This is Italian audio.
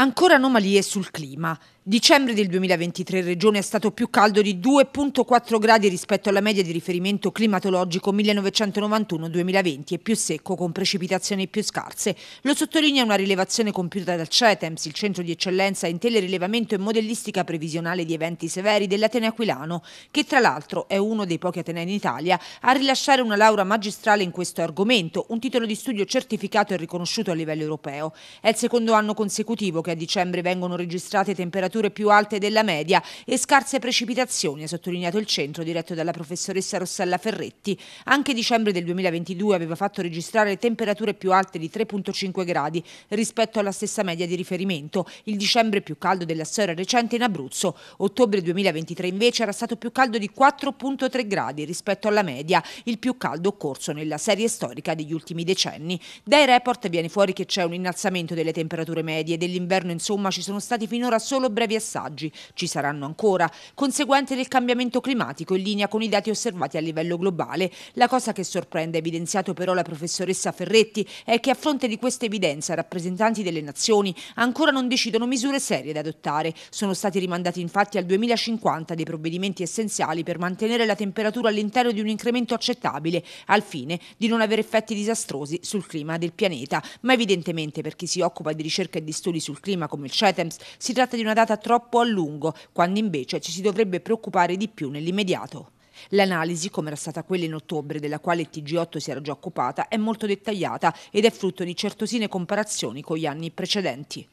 Ancora anomalie sul clima. Dicembre del 2023 in Regione è stato più caldo di 2,4 gradi rispetto alla media di riferimento climatologico 1991-2020 e più secco con precipitazioni più scarse. Lo sottolinea una rilevazione compiuta dal CETEMS, il centro di eccellenza in telerilevamento e modellistica previsionale di eventi severi dell'Atene Aquilano, che tra l'altro è uno dei pochi Atenei in Italia a rilasciare una laurea magistrale in questo argomento, un titolo di studio certificato e riconosciuto a livello europeo. È il secondo anno consecutivo che che a dicembre vengono registrate temperature più alte della media e scarse precipitazioni, ha sottolineato il centro diretto dalla professoressa Rossella Ferretti. Anche dicembre del 2022 aveva fatto registrare temperature più alte di 3,5 gradi rispetto alla stessa media di riferimento, il dicembre più caldo della storia recente in Abruzzo. Ottobre 2023 invece era stato più caldo di 4,3 gradi rispetto alla media, il più caldo occorso nella serie storica degli ultimi decenni. Dai report viene fuori che c'è un innalzamento delle temperature medie dell'inverno governo, insomma, ci sono stati finora solo brevi assaggi, ci saranno ancora, conseguente del cambiamento climatico in linea con i dati osservati a livello globale. La cosa che sorprende, ha evidenziato però la professoressa Ferretti, è che a fronte di questa evidenza rappresentanti delle nazioni ancora non decidono misure serie da adottare. Sono stati rimandati infatti al 2050 dei provvedimenti essenziali per mantenere la temperatura all'interno di un incremento accettabile, al fine di non avere effetti disastrosi sul clima del pianeta. Ma evidentemente per chi si occupa di ricerca e di studi sul clima, clima come il CETEMS, si tratta di una data troppo a lungo, quando invece ci si dovrebbe preoccupare di più nell'immediato. L'analisi, come era stata quella in ottobre della quale il TG8 si era già occupata, è molto dettagliata ed è frutto di certosine comparazioni con gli anni precedenti.